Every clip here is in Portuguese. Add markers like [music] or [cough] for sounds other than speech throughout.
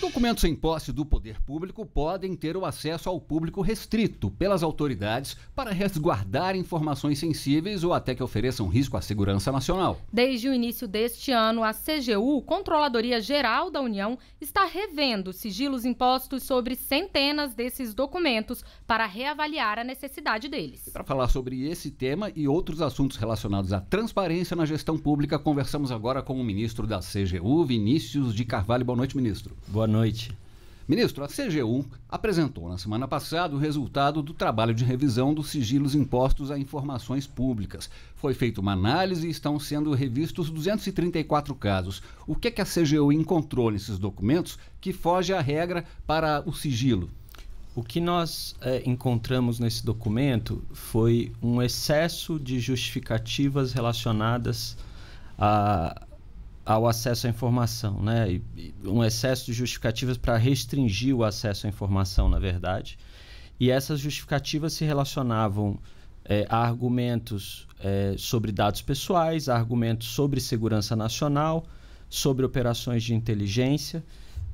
Documentos em posse do poder público podem ter o acesso ao público restrito pelas autoridades para resguardar informações sensíveis ou até que ofereçam risco à segurança nacional. Desde o início deste ano, a CGU, Controladoria Geral da União, está revendo sigilos impostos sobre centenas desses documentos para reavaliar a necessidade deles. Para falar sobre esse tema e outros assuntos relacionados à transparência na gestão pública, conversamos agora com o ministro da CGU, Vinícius de Carvalho. Boa noite, ministro. Boa noite. Ministro, a CGU apresentou na semana passada o resultado do trabalho de revisão dos sigilos impostos a informações públicas. Foi feita uma análise e estão sendo revistos 234 casos. O que, é que a CGU encontrou nesses documentos que foge à regra para o sigilo? O que nós é, encontramos nesse documento foi um excesso de justificativas relacionadas a, ao acesso à informação, né? um excesso de justificativas para restringir o acesso à informação, na verdade. E essas justificativas se relacionavam é, a argumentos é, sobre dados pessoais, a argumentos sobre segurança nacional, sobre operações de inteligência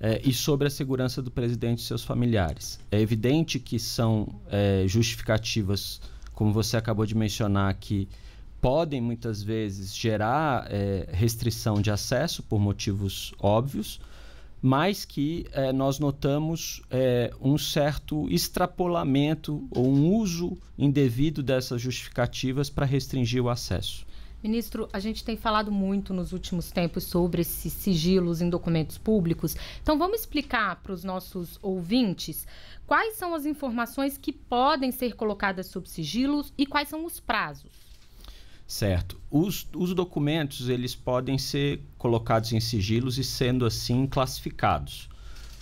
é, e sobre a segurança do presidente e seus familiares. É evidente que são é, justificativas, como você acabou de mencionar, que podem muitas vezes gerar é, restrição de acesso por motivos óbvios, mas que é, nós notamos é, um certo extrapolamento ou um uso indevido dessas justificativas para restringir o acesso. Ministro, a gente tem falado muito nos últimos tempos sobre esses sigilos em documentos públicos. Então, vamos explicar para os nossos ouvintes quais são as informações que podem ser colocadas sob sigilos e quais são os prazos. Certo. Os, os documentos eles podem ser colocados em sigilos e sendo assim classificados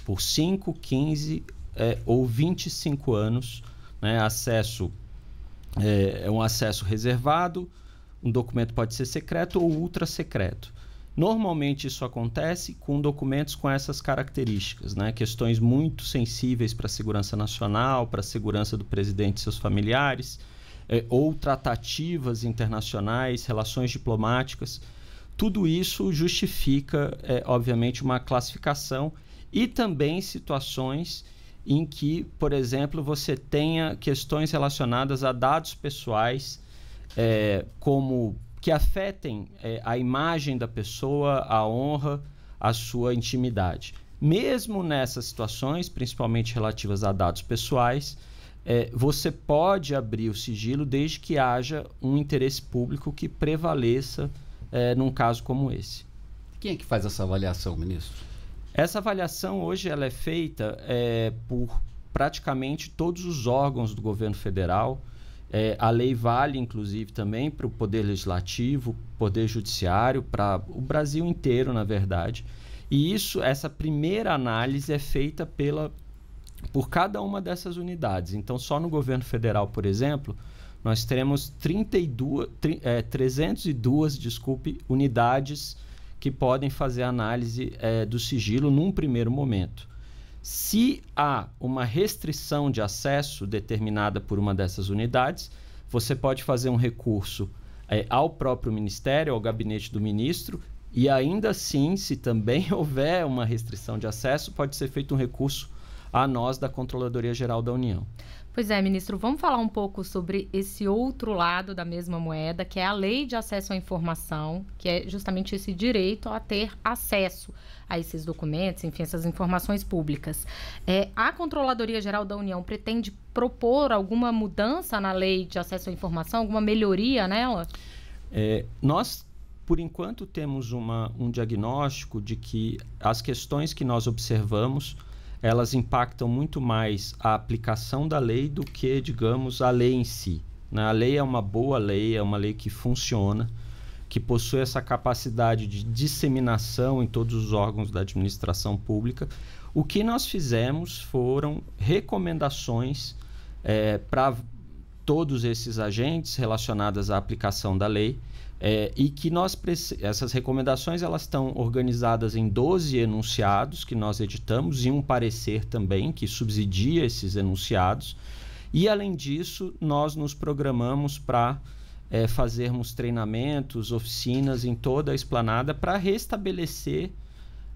por 5, 15 é, ou 25 anos. Né? Acesso é, é um acesso reservado, um documento pode ser secreto ou ultra secreto. Normalmente isso acontece com documentos com essas características, né? questões muito sensíveis para a segurança nacional, para a segurança do presidente e seus familiares. É, ou tratativas internacionais, relações diplomáticas. Tudo isso justifica, é, obviamente, uma classificação e também situações em que, por exemplo, você tenha questões relacionadas a dados pessoais, é, como que afetem a imagem da pessoa, a honra, a sua intimidade. Mesmo nessas situações, principalmente relativas a dados pessoais, é, você pode abrir o sigilo desde que haja um interesse público que prevaleça é, num caso como esse. Quem é que faz essa avaliação, ministro? Essa avaliação hoje ela é feita é, por praticamente todos os órgãos do governo federal. É, a lei vale, inclusive, também para o Poder Legislativo, Poder Judiciário, para o Brasil inteiro, na verdade. E isso, essa primeira análise é feita pela por cada uma dessas unidades. Então, só no governo federal, por exemplo, nós temos 32, é, 302 desculpe, unidades que podem fazer análise é, do sigilo num primeiro momento. Se há uma restrição de acesso determinada por uma dessas unidades, você pode fazer um recurso é, ao próprio ministério, ao gabinete do ministro, e ainda assim, se também [laughs] houver uma restrição de acesso, pode ser feito um recurso a nós da Controladoria Geral da União. Pois é, ministro, vamos falar um pouco sobre esse outro lado da mesma moeda, que é a lei de acesso à informação, que é justamente esse direito a ter acesso a esses documentos, enfim, essas informações públicas. É, a Controladoria Geral da União pretende propor alguma mudança na lei de acesso à informação, alguma melhoria nela? É, nós por enquanto temos uma, um diagnóstico de que as questões que nós observamos elas impactam muito mais a aplicação da lei do que, digamos, a lei em si. Né? A lei é uma boa lei, é uma lei que funciona, que possui essa capacidade de disseminação em todos os órgãos da administração pública. O que nós fizemos foram recomendações é, eh, para todos esses agentes relacionados à aplicação da lei é, e que nós essas recomendações elas estão organizadas em 12 enunciados que nós editamos e um parecer também que subsidia esses enunciados e além disso nós nos programamos para é, fazermos treinamentos, oficinas em toda a esplanada para restabelecer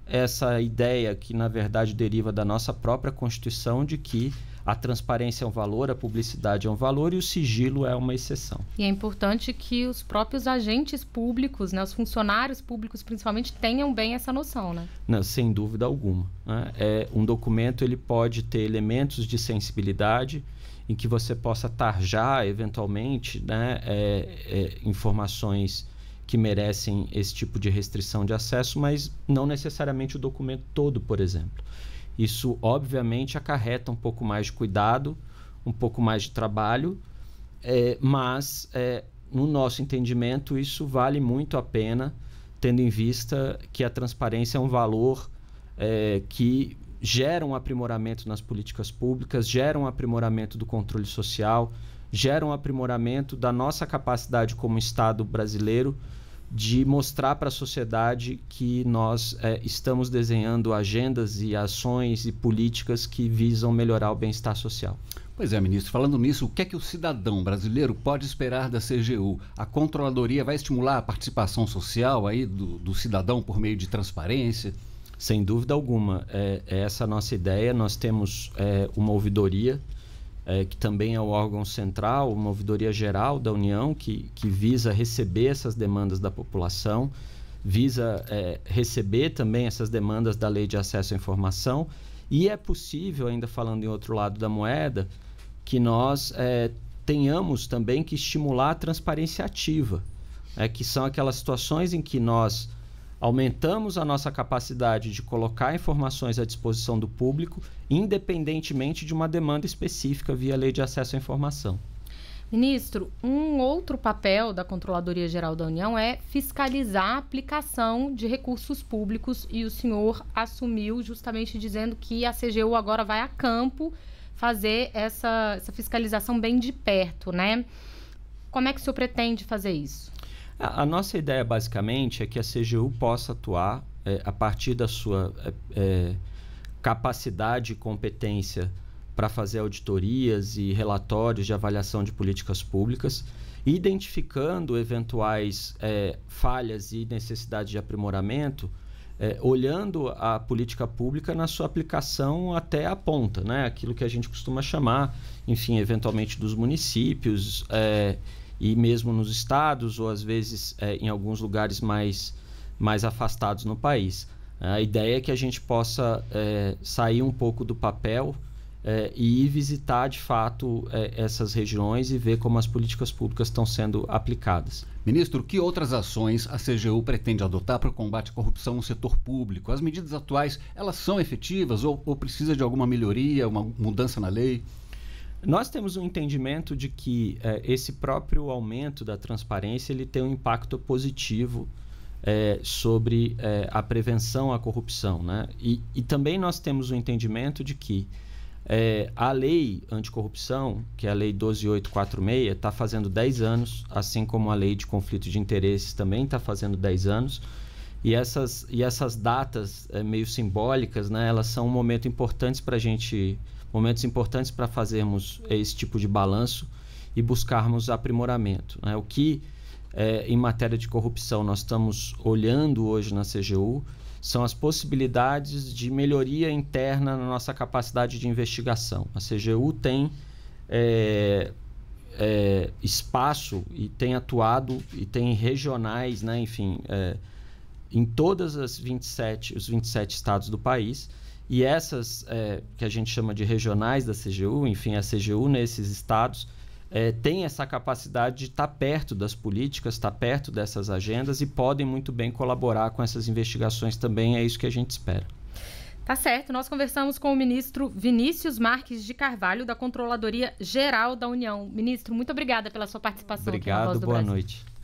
essa ideia que, na verdade, deriva da nossa própria Constituição de que a transparência é um valor, a publicidade é um valor e o sigilo é uma exceção. E é importante que os próprios agentes públicos, né, os funcionários públicos principalmente, tenham bem essa noção, né? Não, sem dúvida alguma. Né? É, um documento ele pode ter elementos de sensibilidade em que você possa tarjar, eventualmente, né, é, é, informações que merecem esse tipo de restrição de acesso, mas não necessariamente o documento todo, por exemplo. Isso, obviamente, acarreta um pouco mais de cuidado, um pouco mais de trabalho, é, mas, é, no nosso entendimento, isso vale muito a pena, tendo em vista que a transparência é um valor é, que gera um aprimoramento nas políticas públicas, gera um aprimoramento do controle social, gera um aprimoramento da nossa capacidade como Estado brasileiro de mostrar para a sociedade que nós é, estamos desenhando agendas e ações e políticas que visam melhorar o bem-estar social. Pois é, ministro, falando nisso, o que é que o cidadão brasileiro pode esperar da CGU? A controladoria vai estimular a participação social aí do, do cidadão por meio de transparência? Sem dúvida alguma, é, é essa a nossa ideia. Nós temos é, uma ouvidoria é, que também é o órgão central, uma ouvidoria geral da União, que, que visa receber essas demandas da população, visa é, receber também essas demandas da Lei de Acesso à Informação. E é possível, ainda falando em outro lado da moeda, que nós é, tenhamos também que estimular a transparência ativa, é, que são aquelas situações em que nós Aumentamos a nossa capacidade de colocar informações à disposição do público, independentemente de uma demanda específica via lei de acesso à informação. Ministro, um outro papel da Controladoria Geral da União é fiscalizar a aplicação de recursos públicos e o senhor assumiu justamente dizendo que a CGU agora vai a campo fazer essa, essa fiscalização bem de perto, né? Como é que o senhor pretende fazer isso? É, a, nossa ideia, basicamente, é que a CGU possa atuar é, a partir da sua é, é capacidade e competência para fazer auditorias e relatórios de avaliação de políticas públicas, identificando eventuais é, falhas e necessidade de aprimoramento, é, olhando a política pública na sua aplicação até a ponta, né? aquilo que a gente costuma chamar, enfim, eventualmente dos municípios. É, e mesmo nos estados ou às vezes é, em alguns lugares mais, mais afastados no país. A ideia é que a gente possa é, sair um pouco do papel é, e ir visitar de fato essas regiões e ver como as políticas públicas estão sendo aplicadas. Ministro, que outras ações a CGU pretende adotar para o combate à corrupção no setor público? As medidas atuais, elas são efetivas ou, ou precisa de alguma melhoria, uma mudança na lei? Nós temos um entendimento de que é, esse próprio aumento da transparência ele tem um impacto positivo é, sobre é, a prevenção à corrupção. Né? E, e também nós temos o um entendimento de que a lei anticorrupção, que é a Lei 12846, está fazendo 10 anos, assim como a Lei de Conflito de Interesses também está fazendo 10 anos. E essas, e essas datas é, meio simbólicas, né, elas são um momento importante para a gente, momentos importantes para fazermos esse tipo de balanço e buscarmos aprimoramento. Né? O que, é, em matéria de corrupção, nós estamos olhando hoje na CGU são as possibilidades de melhoria interna na nossa capacidade de investigação. A CGU tem é, é, espaço e tem atuado e tem regionais, né, enfim, é, em todas as 27, os 27 estados do país. E essas é, que a gente chama de regionais da CGU, enfim, a CGU nesses estados, é, tem essa capacidade de estar tá perto das políticas, estar tá perto dessas agendas e podem muito bem colaborar com essas investigações também. É isso que a gente espera. Tá certo, nós conversamos com o ministro Vinícius Marques de Carvalho, da Controladoria Geral da União. Ministro, muito obrigada pela sua participação. Obrigado, boa Brasil. noite.